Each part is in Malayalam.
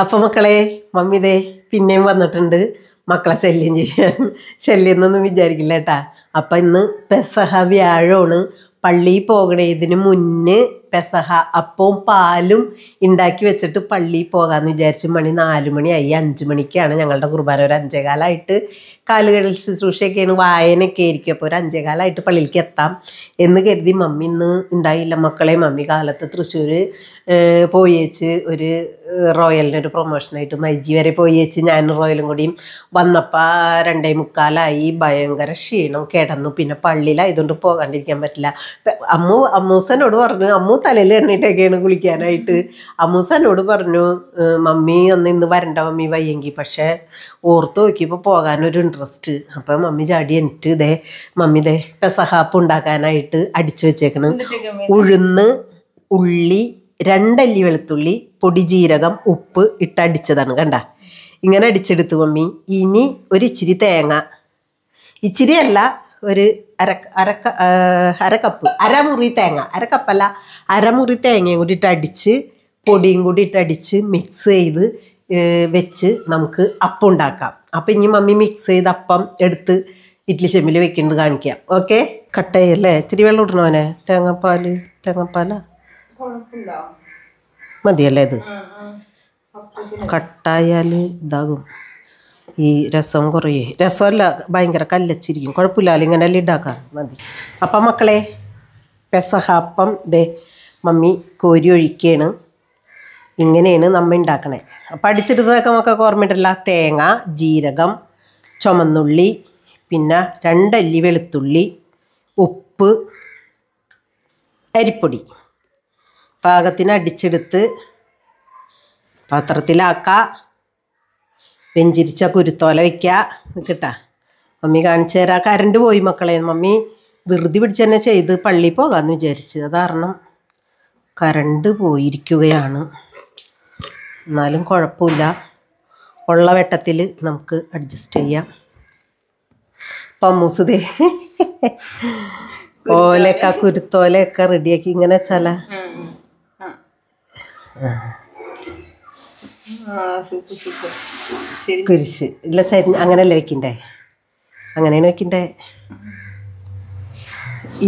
അപ്പ മക്കളെ മമ്മിതേ ദേ പിന്നെയും വന്നിട്ടുണ്ട് മക്കളെ ശല്യം ചെയ്യാൻ ശല്യം എന്നൊന്നും വിചാരിക്കില്ല കേട്ടാ അപ്പം ഇന്ന് പെസഹ വ്യാഴമാണ് പള്ളിയിൽ പോകണേതിന് മുന്നേ പെസഹ അപ്പവും പാലും ഉണ്ടാക്കി വെച്ചിട്ട് പള്ളിയിൽ പോകാമെന്ന് വിചാരിച്ച് മണി നാല് മണിയായി അഞ്ച് മണിക്കാണ് ഞങ്ങളുടെ കുർബാന ഒരു അഞ്ചേകാലമായിട്ട് കാലുകളിൽ ശുശ്രൂഷയൊക്കെയാണ് വായനയൊക്കെ ആയിരിക്കും അപ്പോൾ ഒരു അഞ്ചേകാലമായിട്ട് പള്ളിയിലേക്ക് എത്താം എന്ന് കരുതി മമ്മി ഇന്ന് ഉണ്ടായില്ല മക്കളെ മമ്മി കാലത്ത് തൃശ്ശൂർ പോയി വെച്ച് ഒരു റോയലിനൊരു പ്രൊമോഷനായിട്ട് മൈജി വരെ പോയി വെച്ച് ഞാനും റോയലും കൂടിയും വന്നപ്പോൾ രണ്ടേ മുക്കാലായി ഭയങ്കര ക്ഷീണം കിടന്നു പിന്നെ പള്ളിയിലായതുകൊണ്ട് പോകാണ്ടിരിക്കാൻ പറ്റില്ല അമ്മു അമ്മൂസനോട് പറഞ്ഞു അമ്മു തലയിൽ എണ്ണിട്ടൊക്കെയാണ് കുളിക്കാനായിട്ട് എന്നോട് പറഞ്ഞു മമ്മി അന്ന് ഇന്ന് വരണ്ട മമ്മി വയ്യെങ്കിൽ പക്ഷേ ഓർത്ത് നോക്കിയപ്പോൾ പോകാനൊരു ഇൻട്രസ്റ്റ് അപ്പം മമ്മി ചാടി എന്നിട്ട് ഇതേ മമ്മി ഇതേ പെസഹാപ്പ് ഉണ്ടാക്കാനായിട്ട് അടിച്ചു വെച്ചേക്കണ് ഉഴുന്ന് ഉള്ളി രണ്ടല്ലി വെളുത്തുള്ളി പൊടി ജീരകം ഉപ്പ് ഇട്ടടിച്ചതാണ് കണ്ട ഇങ്ങനെ അടിച്ചെടുത്തു മമ്മി ഇനി ഒരിച്ചിരി തേങ്ങ ഇച്ചിരിയല്ല ഒരു അര അരക്ക അരക്കപ്പ് അരമുറി തേങ്ങ അരക്കപ്പല്ല അരമുറി തേങ്ങയും കൂടിയിട്ട് അടിച്ച് പൊടിയും കൂടിയിട്ട് അടിച്ച് മിക്സ് ചെയ്ത് വെച്ച് നമുക്ക് അപ്പം ഉണ്ടാക്കാം അപ്പം ഇനി മമ്മി മിക്സ് ചെയ്ത് അപ്പം എടുത്ത് ഇഡ്ലി ചെമ്മിൽ വെക്കുന്നത് കാണിക്കാം ഓക്കെ കട്ടയല്ലേ ഇത്തിരി വെള്ളം ഇടണോനെ തേങ്ങാപ്പാൽ തേങ്ങാപ്പാല മതിയല്ലേ ഇത് കട്ടായാൽ ഇതാകും ഈ രസം കുറയേ രസമല്ല ഭയങ്കര കല്ലച്ചിരിക്കും കുഴപ്പമില്ല ഇങ്ങനെ അല്ല ഉണ്ടാക്കാറ് മതി അപ്പം മക്കളെ പെസഹാപ്പം ദേ മമ്മി കോരി ഒഴിക്കുകയാണ് ഇങ്ങനെയാണ് നമ്മൾ ഉണ്ടാക്കണേ അപ്പം അടിച്ചെടുത്തതൊക്കെ നമുക്ക് തേങ്ങ ജീരകം ചുമന്നുള്ളി പിന്നെ രണ്ടല്ലി വെളുത്തുള്ളി ഉപ്പ് അരിപ്പൊടി പാകത്തിന് അടിച്ചെടുത്ത് പാത്രത്തിലാക്കുക പെഞ്ചിരിച്ച കുരുത്തോല വയ്ക്കുക കിട്ടാ മമ്മി കാണിച്ചു തരാ കരണ്ട് പോയി മക്കളെ മമ്മി ധൃതി പിടിച്ച് തന്നെ ചെയ്ത് പള്ളിയിൽ പോകാമെന്ന് വിചാരിച്ചു അത് കാരണം കരണ്ട് പോയിരിക്കുകയാണ് എന്നാലും കുഴപ്പമില്ല ഉള്ള വെട്ടത്തിൽ നമുക്ക് അഡ്ജസ്റ്റ് ചെയ്യാം പമ്മൂസുദേ ഓലൊക്കെ കുരുത്തോലൊക്കെ റെഡിയാക്കി ഇങ്ങനെ വെച്ചാലാ ആ കുരിശ് ഇല്ല ചേട്ടൻ അങ്ങനെയല്ല വെക്കണ്ടേ അങ്ങനെയാണ് വെക്കണ്ടേ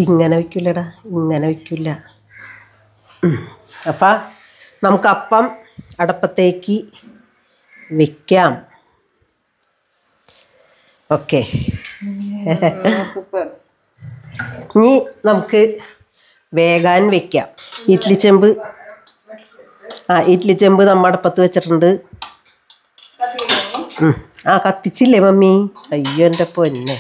ഇങ്ങനെ വെക്കില്ലടാ ഇങ്ങനെ വെക്കില്ല അപ്പ നമുക്ക് അപ്പം അടപ്പത്തേക്ക് വെക്കാം ഓക്കെ ഇനി നമുക്ക് വേഗാൻ വെക്കാം ഇഡ്ലി ചെമ്പ് ആ ഇഡ്ലി ചെമ്പ് നമ്മ അടുപ്പത്ത് വെച്ചിട്ടുണ്ട് ആ കത്തിച്ചില്ലേ മമ്മി അയ്യോ എൻ്റെ പൊന്നെ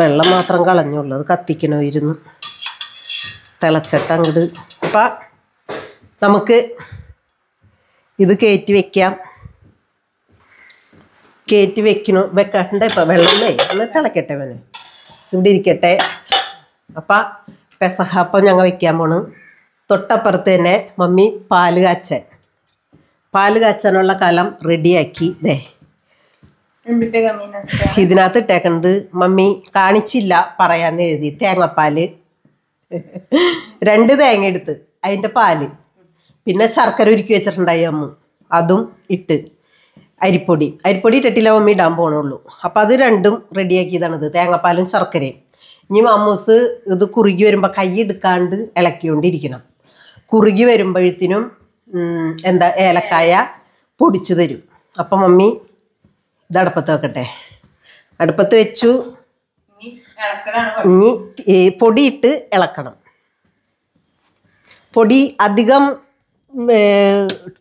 വെള്ളം മാത്രം കളഞ്ഞുള്ളൂ അത് കത്തിക്കണോ ഇരുന്ന് തിളച്ചിട്ട് അങ്ങോട്ട് അപ്പം നമുക്ക് ഇത് കയറ്റി വെക്കാം കയറ്റി വെക്കണു വെക്കാട്ടുണ്ട് ഇപ്പം വെള്ളമേ ഒന്ന് തിളക്കട്ടെ മോനെ ഇവിടെ ഇരിക്കട്ടെ അപ്പം പെസഹ അപ്പം ഞങ്ങൾ വെക്കാൻ പോണ് തൊട്ടപ്പുറത്ത് തന്നെ മമ്മി പാല് കാച്ചാൻ പാല് കാച്ചാനുള്ള കലം റെഡിയാക്കി ദേ ഇതിനകത്ത് ഇട്ടേക്കണത് മമ്മി കാണിച്ചില്ല പറയാന്ന് എഴുതി തേങ്ങപ്പാല് രണ്ട് തേങ്ങ എടുത്ത് അതിൻ്റെ പാല് പിന്നെ ശർക്കര ഉരുക്കി വെച്ചിട്ടുണ്ടായി അമ്മ അതും ഇട്ട് അരിപ്പൊടി അരിപ്പൊടി ഇട്ടിട്ടില്ല മമ്മി ഇടാൻ പോണുള്ളൂ അപ്പം അത് രണ്ടും റെഡിയാക്കിയതാണിത് തേങ്ങാപ്പാലും ശർക്കരയും ഇനി മമ്മൂസ് ഇത് കുറുകി വരുമ്പോൾ കൈ എടുക്കാണ്ട് ഇളക്കിക്കൊണ്ടിരിക്കണം കുറുകി വരുമ്പോഴത്തിനും എന്താ ഏലക്കായ പൊടിച്ചു തരും അപ്പം മമ്മി ഇത് അടുപ്പത്ത് വെക്കട്ടെ അടുപ്പത്ത് വെച്ചു ഇനി പൊടിയിട്ട് ഇളക്കണം പൊടി അധികം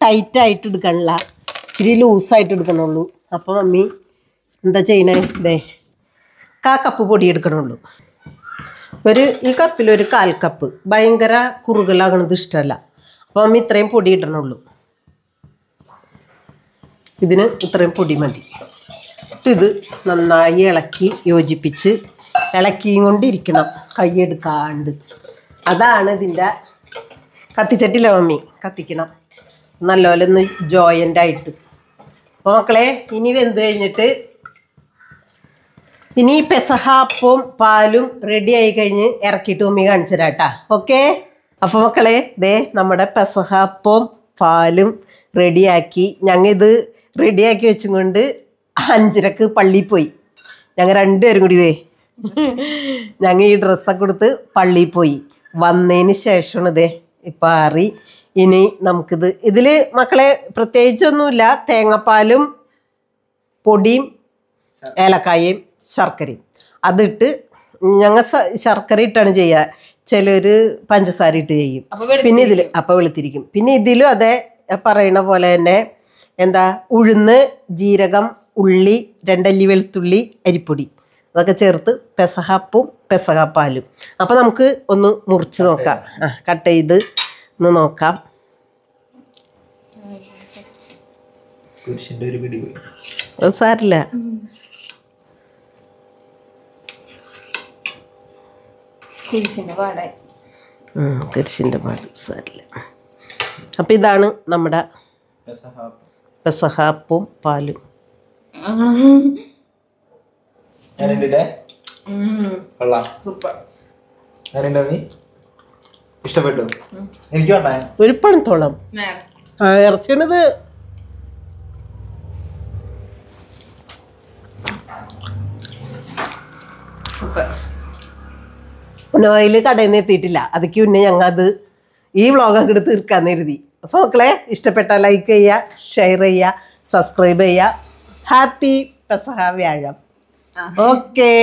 ടൈറ്റായിട്ട് എടുക്കണില്ല ഇച്ചിരി ലൂസായിട്ട് എടുക്കണുള്ളൂ അപ്പം മമ്മി എന്താ ചെയ്യണേ ഇതേ കാ കപ്പ് പൊടി എടുക്കണുള്ളൂ ഒരു ഈ കപ്പിൽ ഒരു കാൽ കപ്പ് ഭയങ്കര കുറുകലാകണത് ഇഷ്ടമല്ല അപ്പം അമ്മ ഇത്രയും പൊടി ഇടണുള്ളൂ ഇതിന് ഇത്രയും പൊടി മതി ഇത് നന്നായി ഇളക്കി യോജിപ്പിച്ച് ഇളക്കിയും കൊണ്ടിരിക്കണം കൈയെടുക്കാണ്ട് അതാണ് ഇതിൻ്റെ കത്തിച്ചട്ടില്ല മമ്മി കത്തിക്കണം നല്ലപോലെ ഒന്ന് ആയിട്ട് അപ്പോൾ മക്കളെ ഇനി വെന്ത് കഴിഞ്ഞിട്ട് ഇനി പെസഹ അപ്പവും പാലും റെഡി ആയി കഴിഞ്ഞ് ഇറക്കിയിട്ട് ഉമ്മി കാണിച്ചു തരാട്ടാ ഓക്കെ അപ്പോൾ മക്കളെ ദേ നമ്മുടെ പെസഹ അപ്പവും പാലും റെഡിയാക്കി ഞങ്ങൾ ഇത് റെഡിയാക്കി വെച്ചും കൊണ്ട് അഞ്ചരക്ക് പള്ളിയിൽ പോയി ഞങ്ങൾ രണ്ടുപേരും കൂടി ഇതേ ഞങ്ങൾ ഈ ഡ്രസ്സൊക്കെ കൊടുത്ത് പള്ളിയിൽ പോയി വന്നതിന് ശേഷമാണ് ഇതേ ഇപ്പം ആറി ഇനി നമുക്കിത് ഇതിൽ മക്കളെ പ്രത്യേകിച്ചൊന്നുമില്ല തേങ്ങാപ്പാലും പൊടിയും ഏലക്കായും ശർക്കരയും അതിട്ട് ഞങ്ങൾ ശർക്കര ഇട്ടാണ് ചെയ്യുക ചിലർ പഞ്ചസാര ഇട്ട് ചെയ്യും പിന്നെ ഇതിൽ അപ്പോൾ വെളുത്തിരിക്കും പിന്നെ ഇതിലും അതേ പറയണ പോലെ തന്നെ എന്താ ഉഴുന്ന് ജീരകം ഉള്ളി രണ്ടല്ലി വെളുത്തുള്ളി അരിപ്പൊടി അതൊക്കെ ചേർത്ത് പെസഹപ്പും പെസഹപ്പാലും അപ്പോൾ നമുക്ക് ഒന്ന് മുറിച്ച് നോക്കാം ആ കട്ട് ചെയ്ത് ഒന്ന് നോക്കാം സാരില്ല കുരിശിൻ്റെ പാട് സാരില്ല അപ്പം ഇതാണ് നമ്മുടെ പെസഹാപ്പും പാലും ഇഷ്ടപ്പെട്ടു ഒരു പണത്തോളം ഇറച്ചിണത് സൂപ്പർ നോയിൽ കടയിൽ നിന്ന് എത്തിയിട്ടില്ല അതൊക്കെ പിന്നെ ഞങ്ങൾ അത് ഈ വ്ളോഗ് അങ്ങോട്ട് തീർക്കാൻ കരുതി അപ്പോൾ മക്കളെ ഇഷ്ടപ്പെട്ട ലൈക്ക് ചെയ്യുക ഷെയർ ചെയ്യുക സബ്സ്ക്രൈബ് ചെയ്യുക ഹാപ്പി പെസഹ വ്യാഴം ഓക്കേ